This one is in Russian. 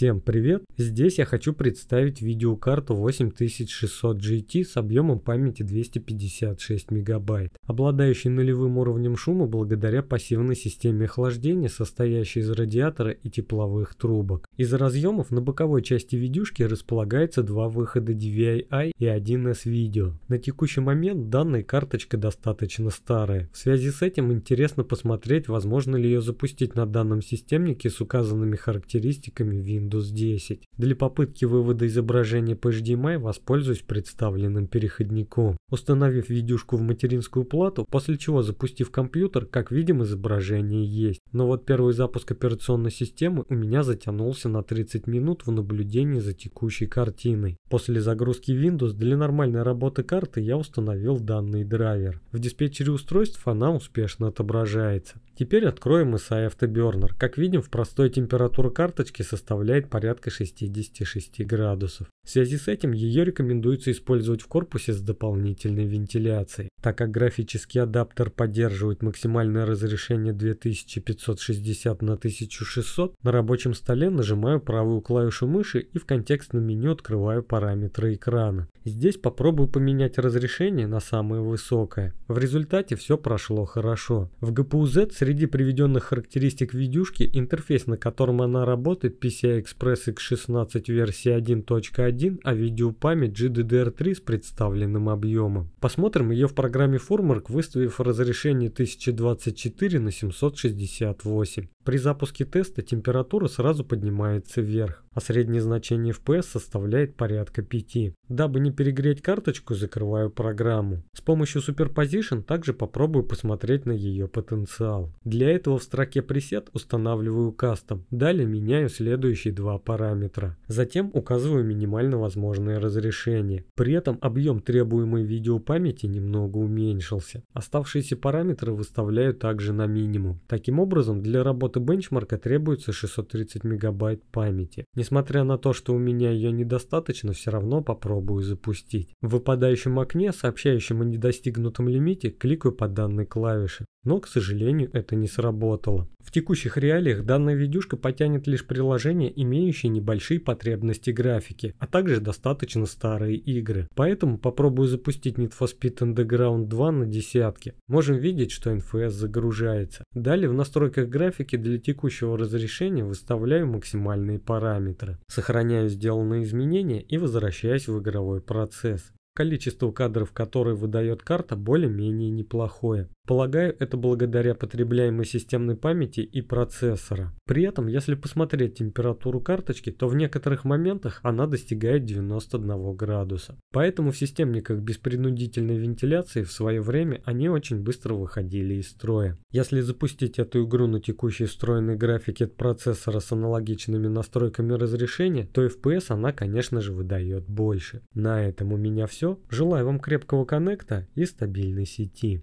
Всем привет! Здесь я хочу представить видеокарту 8600 GT с объемом памяти 256 мегабайт, обладающей нулевым уровнем шума благодаря пассивной системе охлаждения, состоящей из радиатора и тепловых трубок. Из разъемов на боковой части видюшки располагается два выхода DVI и 1S видео. На текущий момент данная карточка достаточно старая. В связи с этим интересно посмотреть, возможно ли ее запустить на данном системнике с указанными характеристиками Windows Windows 10. Для попытки вывода изображения по HDMI воспользуюсь представленным переходником, установив видюшку в материнскую плату, после чего запустив компьютер, как видим изображение есть. Но вот первый запуск операционной системы у меня затянулся на 30 минут в наблюдении за текущей картиной. После загрузки Windows для нормальной работы карты я установил данный драйвер. В диспетчере устройств она успешно отображается. Теперь откроем SI автобернер. Как видим, в простой температура карточки составляет порядка 66 градусов. В связи с этим ее рекомендуется использовать в корпусе с дополнительной вентиляцией. Так как графический адаптер поддерживает максимальное разрешение 2560 на 1600, на рабочем столе нажимаю правую клавишу мыши и в контекстном меню открываю параметры экрана. Здесь попробую поменять разрешение на самое высокое. В результате все прошло хорошо. В GPU-Z среди приведенных характеристик видюшки интерфейс, на котором она работает, PCI Express X16 версии 1.1, а видеопамять GDDR3 с представленным объемом. Посмотрим ее в программе программе Formwork, выставив разрешение 1024 на 768. При запуске теста температура сразу поднимается вверх, а среднее значение FPS составляет порядка 5. Дабы не перегреть карточку, закрываю программу. С помощью Superposition также попробую посмотреть на ее потенциал. Для этого в строке Preset устанавливаю кастом, далее меняю следующие два параметра. Затем указываю минимально возможное разрешение. При этом объем требуемой видеопамяти немного уменьшился. Оставшиеся параметры выставляю также на минимум. Таким образом, для работы бенчмарка требуется 630 мегабайт памяти. Несмотря на то, что у меня ее недостаточно, все равно попробую запустить. В выпадающем окне, сообщающем о недостигнутом лимите, кликаю по данной клавише. Но, к сожалению, это не сработало. В текущих реалиях данная видюшка потянет лишь приложения, имеющие небольшие потребности графики, а также достаточно старые игры. Поэтому попробую запустить Need for Speed Underground раунд 2 на десятке. Можем видеть, что NFS загружается. Далее в настройках графики для текущего разрешения выставляю максимальные параметры. Сохраняю сделанные изменения и возвращаюсь в игровой процесс. Количество кадров, которые выдает карта, более-менее неплохое. Полагаю, это благодаря потребляемой системной памяти и процессора. При этом, если посмотреть температуру карточки, то в некоторых моментах она достигает 91 градуса. Поэтому в системниках без принудительной вентиляции в свое время они очень быстро выходили из строя. Если запустить эту игру на текущей встроенной графике процессора с аналогичными настройками разрешения, то FPS она, конечно же, выдает больше. На этом у меня все. Желаю вам крепкого коннекта и стабильной сети.